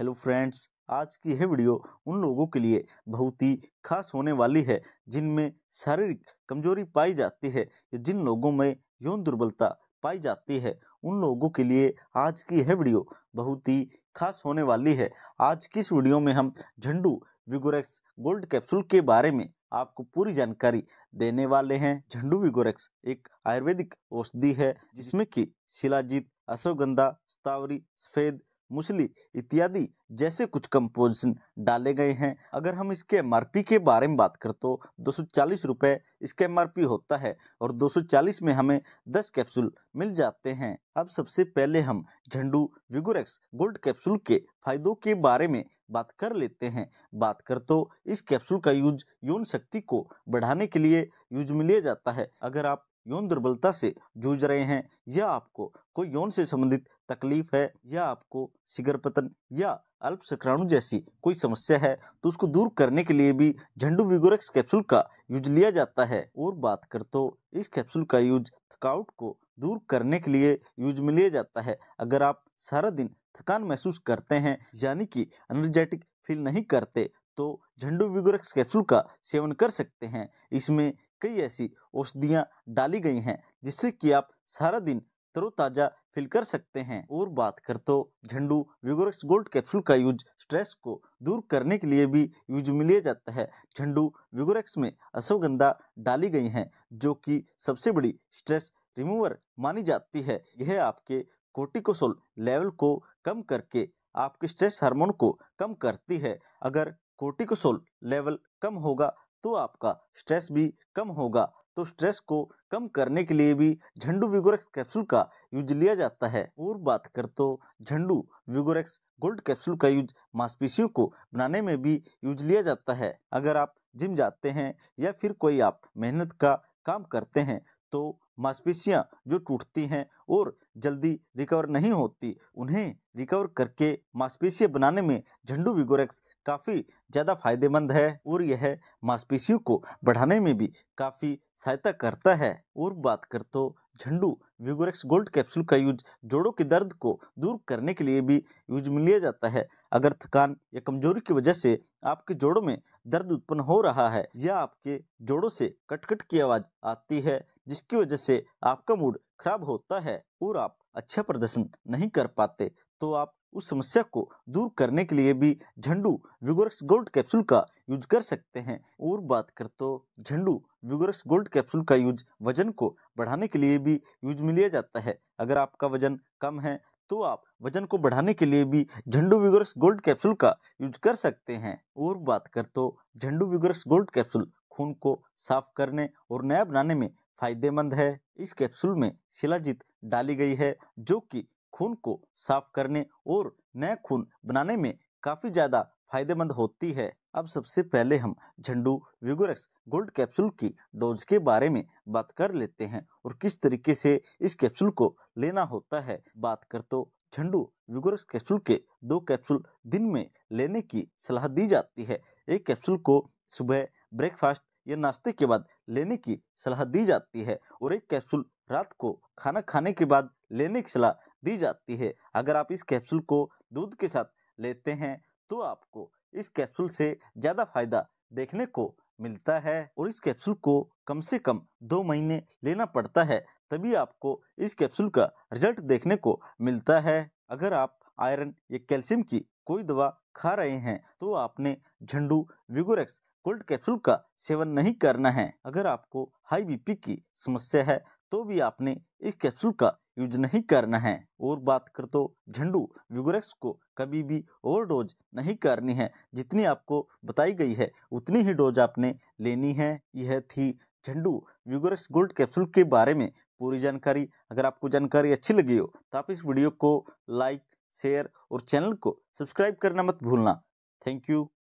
hello friends आज की यह वीडियो उन लोगों के लिए बहुत ही खास होने वाली है जिनमें शारीरिक कमजोरी पाई जाती है या जिन लोगों में यौन दुर्बलता पाई जाती है उन लोगों के लिए आज की यह वीडियो बहुत ही खास होने वाली है आज की इस वीडियो में हम झंडू विगोरेक्स गोल्ड कैप्सूल के बारे में आपको पूरी जानकारी देने वाले हैं झंडू विगोरेक्स एक आयुर्वेदिक औषधि है जिसमें कि शिलाजीत अश्वगंधा स्तावरी सफेद मुसली इत्यादि जैसे कुछ कंपोजिशन डाले गए हैं अगर हम इसके एम के बारे में बात कर तो दो सौ इसका एम होता है और 240 में हमें 10 कैप्सूल मिल जाते हैं अब सबसे पहले हम झंडू विगोरेक्स गोल्ड कैप्सूल के फायदों के बारे में बात कर लेते हैं बात कर तो इस कैप्सूल का यूज यौन शक्ति को बढ़ाने के लिए यूज में लिया जाता है अगर आप यौन दुर्बलता से जूझ रहे हैं या आपको कोई यौन से संबंधित तकलीफ है या आपको शिगर पतन या अल्प संक्राणु जैसी कोई समस्या है तो उसको दूर करने के लिए भी झंडू विगोरेक्स कैप्सूल का यूज लिया जाता है और बात कर तो इस कैप्सूल का यूज थकावट को दूर करने के लिए यूज में लिया जाता है अगर आप सारा दिन थकान महसूस करते हैं यानी कि एनर्जेटिक फील नहीं करते तो झंडू विगोरेक्स कैप्सूल का सेवन कर सकते हैं इसमें कई ऐसी औषधियाँ डाली गई हैं जिससे कि आप सारा दिन तरोताज़ा फिल कर सकते हैं और बात कर तो झंडू विगोरेक्स गोल्ड कैप्सूल का यूज स्ट्रेस को दूर करने के लिए भी यूज में लिया जाता है झंडू विगोरेक्स में अश्वगंधा डाली गई हैं जो कि सबसे बड़ी स्ट्रेस रिमूवर मानी जाती है यह आपके कोर्टिकोसोल लेवल को कम करके आपके स्ट्रेस हार्मोन को कम करती है अगर कोर्टिकोसोल लेवल कम होगा तो आपका स्ट्रेस भी कम होगा तो स्ट्रेस को कम करने के लिए भी झंडू विगोरेक्स कैप्सूल का यूज लिया जाता है और बात कर तो झंडू व्यूगोरेक्स गोल्ड कैप्सूल का यूज मांसपेशियों को बनाने में भी यूज लिया जाता है अगर आप जिम जाते हैं या फिर कोई आप मेहनत का काम करते हैं तो मांसपेशियां जो टूटती हैं और जल्दी रिकवर नहीं होती उन्हें रिकवर करके मांसपेशियां बनाने में झंडू विगोरेक्स काफ़ी ज़्यादा फायदेमंद है और यह मांसपेशियों को बढ़ाने में भी काफ़ी सहायता करता है और बात कर तो झंडू विगोरेक्स गोल्ड कैप्सूल का यूज जोड़ों के दर्द को दूर करने के लिए भी यूज में लिया जाता है अगर थकान या कमजोरी की वजह से आपके जोड़ों में दर्द उत्पन्न हो रहा है या आपके जोड़ों से कटकट की आवाज़ आती है जिसकी वजह से आपका मूड खराब होता है और आप अच्छा प्रदर्शन नहीं कर पाते तो आप उस समस्या को दूर करने के लिए भी झंडू विगोरक्स गोल्ड कैप्सूल का यूज कर सकते हैं और बात कर तो झंडू विगोरक्स गोल्ड कैप्सूल का यूज वजन को बढ़ाने के लिए भी यूज में लिया जाता है अगर आपका वजन कम है तो आप वजन को बढ़ाने के लिए भी झंडू विगोरक्स गोल्ड कैप्सूल का यूज कर सकते हैं और बात कर तो झंडू विगोरक्स गोल्ड कैप्सूल खून को साफ करने और नया बनाने में फायदेमंद है इस कैप्सूल में शिलाजीत डाली गई है जो कि खून को साफ करने और नए खून बनाने में काफ़ी ज़्यादा फायदेमंद होती है अब सबसे पहले हम झंडू विगोरेक्स गोल्ड कैप्सूल की डोज के बारे में बात कर लेते हैं और किस तरीके से इस कैप्सूल को लेना होता है बात कर तो झंडू विगोरेक्स कैप्सूल के दो कैप्सूल दिन में लेने की सलाह दी जाती है एक कैप्सूल को सुबह ब्रेकफास्ट या नाश्ते के बाद लेने की सलाह दी जाती है और एक कैप्सूल रात को खाना खाने के बाद लेने की सलाह दी जाती है अगर आप इस कैप्सूल को दूध के साथ लेते हैं तो आपको इस कैप्सूल से ज़्यादा फायदा देखने को मिलता है और इस कैप्सूल को कम से कम दो महीने लेना पड़ता है तभी आपको इस कैप्सूल का रिजल्ट देखने को मिलता है अगर आप आयरन या कैल्शियम की कोई दवा खा रहे हैं तो आपने झंडू विगोरेक्स कोल्ड कैप्सूल का सेवन नहीं करना है अगर आपको हाई बीपी की समस्या है तो भी आपने इस कैप्सूल का यूज नहीं करना है और बात कर तो झंडू व्यूगोरेक्स को कभी भी ओवरडोज नहीं करनी है जितनी आपको बताई गई है उतनी ही डोज आपने लेनी है यह थी झंडू व्यूगोरेक्स गोल्ड कैप्सूल के बारे में पूरी जानकारी अगर आपको जानकारी अच्छी लगी हो तो आप इस वीडियो को लाइक शेयर और चैनल को सब्सक्राइब करना मत भूलना थैंक यू